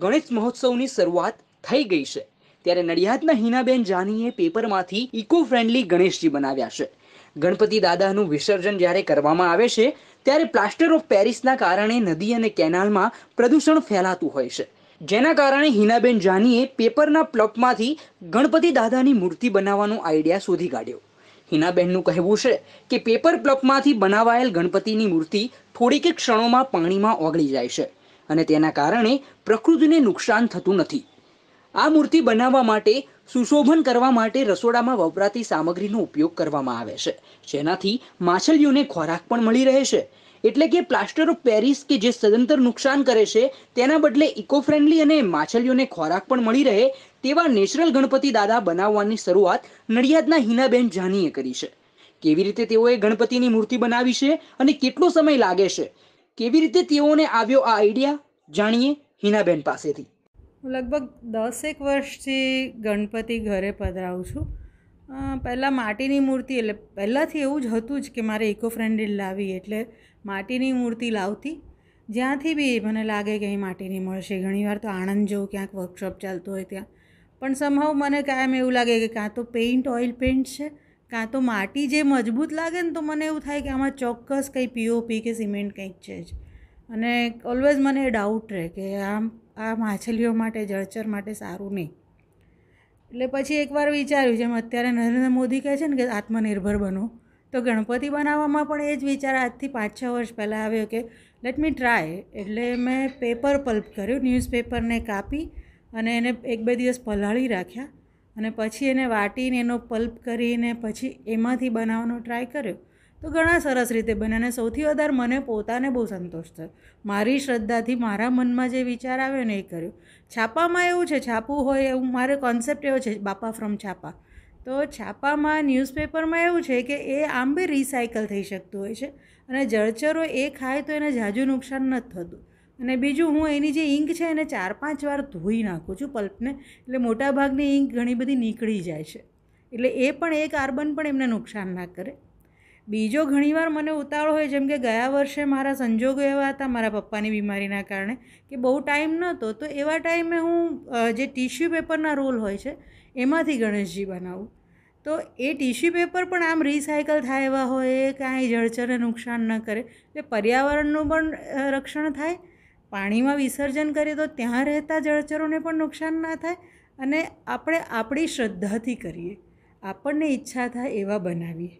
ગણેશ મહોત્સવની શરૂઆત થઈ ગઈ છે ત્યારે નડિયાદના હિનાબેન જાનીએ પેપરમાંથી ઇકો ફ્રેન્ડલી ગણેશજી બનાવ્યા છે ગણપતિ દાદાનું વિસર્જન જ્યારે કરવામાં આવે છે ત્યારે પ્લાસ્ટર ઓફ પેરિસના કારણે નદી અને કેનાલમાં પ્રદૂષણ ફેલાતું હોય છે જેના કારણે હિનાબેન જાનીએ પેપરના પ્લપમાંથી ગણપતિ દાદાની મૂર્તિ બનાવવાનો આઈડિયા શોધી કાઢ્યો હિનાબેનનું કહેવું છે કે પેપર પ્લપમાંથી બનાવાયેલ ગણપતિની મૂર્તિ થોડીક ક્ષણોમાં પાણીમાં ઓગળી જાય છે અને તેના કારણે પ્રકૃતિને નુકસાન થતું નથી આ મૂર્તિ બનાવવા માટે સુશોભન કરવા માટે રસોડામાં વપરાતી સામગ્રીનો ઉપયોગ કરવામાં આવે છે જેનાથી માછલીઓને ખોરાક પણ મળી રહે છે એટલે કે પ્લાસ્ટર ઓફ પેરિસ કે જે સદંતર નુકસાન કરે છે તેના બદલે ઇકો ફ્રેન્ડલી અને માછલીઓને ખોરાક પણ મળી રહે તેવા નેચરલ ગણપતિ દાદા બનાવવાની શરૂઆત નડિયાદના હિનાબેન જાનીએ કરી છે કેવી રીતે તેઓએ ગણપતિની મૂર્તિ બનાવી છે અને કેટલો સમય લાગે છે કેવી રીતે તેઓને આવ્યો આ આઈડિયા જાણીએ હિનાબેન પાસેથી હું લગભગ દસેક વર્ષથી ગણપતિ ઘરે પધરાવું છું પહેલાં માટીની મૂર્તિ એટલે પહેલાંથી એવું જ હતું જ કે મારે ઇકો ફ્રેન્ડલી લાવી એટલે માટીની મૂર્તિ લાવતી જ્યાંથી બી મને લાગે કે અહીં માટીની મળશે ઘણીવાર તો આણંદ જેવું ક્યાંક વર્કશોપ ચાલતો હોય ત્યાં પણ સમહાવ મને કાયમ એવું લાગે કે કાં તો પેઇન્ટ ઓઇલ પેઇન્ટ છે કાં તો માટી જે મજબૂત લાગે ને તો મને એવું થાય કે આમાં ચોક્કસ કંઈ પીઓપી કે સિમેન્ટ કંઈક છે જ અને ઓલવેઝ મને ડાઉટ રહે કે આમ આ માછલીઓ માટે જળચર માટે સારું નહીં એટલે પછી એકવાર વિચાર્યું જેમ અત્યારે નરેન્દ્ર મોદી કહે છે ને કે આત્મનિર્ભર બનો તો ગણપતિ બનાવવામાં પણ એ જ વિચાર આજથી પાંચ છ વર્ષ પહેલાં આવ્યો કે લેટ મી ટ્રાય એટલે મેં પેપર પલ્પ કર્યું ન્યૂઝપેપરને કાપી અને એને એક બે દિવસ પલાળી રાખ્યા અને પછી એને વાટીને એનો પલ્પ કરીને પછી એમાંથી બનાવવાનો ટ્રાય કર્યો તો ઘણા સરસ રીતે બને અને સૌથી વધારે મને પોતાને બહુ સંતોષ થયો મારી શ્રદ્ધાથી મારા મનમાં જે વિચાર આવ્યો ને એ કર્યો છાપામાં એવું છે છાપું હોય એવું મારે કોન્સેપ્ટ એવો છે બાપા ફ્રોમ છાપા તો છાપામાં ન્યૂઝપેપરમાં એવું છે કે એ આમ બી રિસાયકલ થઈ શકતું હોય છે અને જળચરો એ ખાય તો એને ઝાઝું નુકસાન નથી થતું અને બીજું હું એની જે ઇંક છે એને ચાર પાંચ વાર ધોઈ નાખું છું પલ્પને એટલે મોટાભાગની ઇંક ઘણી બધી નીકળી જાય છે એટલે એ પણ એ કાર્બન પણ એમને નુકસાન ના કરે બીજો ઘણીવાર મને ઉતાવળ હોય જેમ કે ગયા વર્ષે મારા સંજોગો એવા હતા મારા પપ્પાની બીમારીના કારણે કે બહુ ટાઈમ નહોતો તો એવા ટાઈમે હું જે ટીશ્યુ પેપરના રોલ હોય છે એમાંથી ગણેશજી બનાવું તો એ ટીશ્યુ પેપર પણ આમ રિસાયકલ થાય એવા હોય કાંઈ જળચરને નુકસાન ન કરે એટલે પર્યાવરણનું પણ રક્ષણ થાય પાણીમાં વિસર્જન કરીએ તો ત્યાં રહેતા જળચરોને પણ નુકસાન ના થાય અને આપણે આપણી શ્રદ્ધાથી કરીએ આપણને ઈચ્છા થાય એવા બનાવીએ